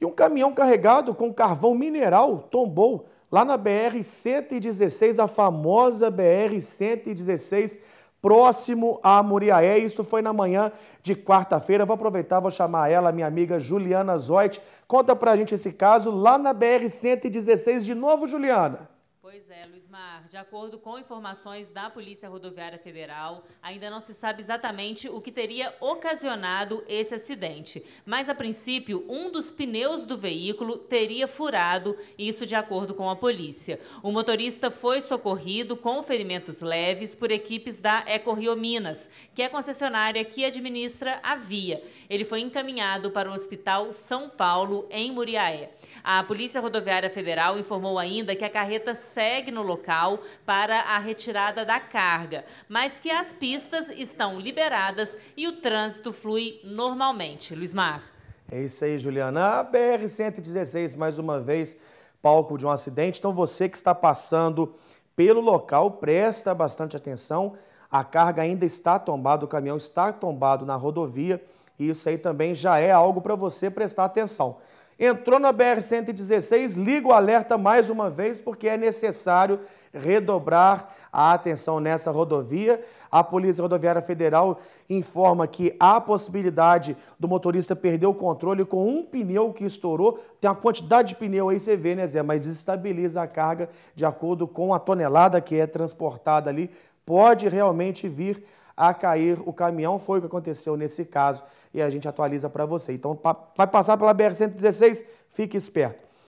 E um caminhão carregado com carvão mineral tombou lá na BR-116, a famosa BR-116, próximo a Muriaé. Isso foi na manhã de quarta-feira. Vou aproveitar, vou chamar ela, minha amiga Juliana Zoit. Conta pra gente esse caso lá na BR-116 de novo, Juliana. Pois é, Luiz Mar. De acordo com informações da Polícia Rodoviária Federal, ainda não se sabe exatamente o que teria ocasionado esse acidente. Mas, a princípio, um dos pneus do veículo teria furado, isso de acordo com a polícia. O motorista foi socorrido com ferimentos leves por equipes da Ecorrio Minas, que é concessionária que administra a via. Ele foi encaminhado para o Hospital São Paulo, em Muriaé. A Polícia Rodoviária Federal informou ainda que a carreta segue no local para a retirada da carga, mas que as pistas estão liberadas e o trânsito flui normalmente. Luiz Mar. É isso aí, Juliana. A BR-116, mais uma vez, palco de um acidente. Então, você que está passando pelo local, presta bastante atenção. A carga ainda está tombada, o caminhão está tombado na rodovia. E isso aí também já é algo para você prestar atenção. Entrou na BR-116, liga o alerta mais uma vez, porque é necessário redobrar a atenção nessa rodovia. A Polícia Rodoviária Federal informa que há possibilidade do motorista perder o controle com um pneu que estourou. Tem uma quantidade de pneu aí, você vê, né, Zé? Mas desestabiliza a carga de acordo com a tonelada que é transportada ali. Pode realmente vir a cair o caminhão. Foi o que aconteceu nesse caso e a gente atualiza para você. Então, vai passar pela BR-116, fique esperto.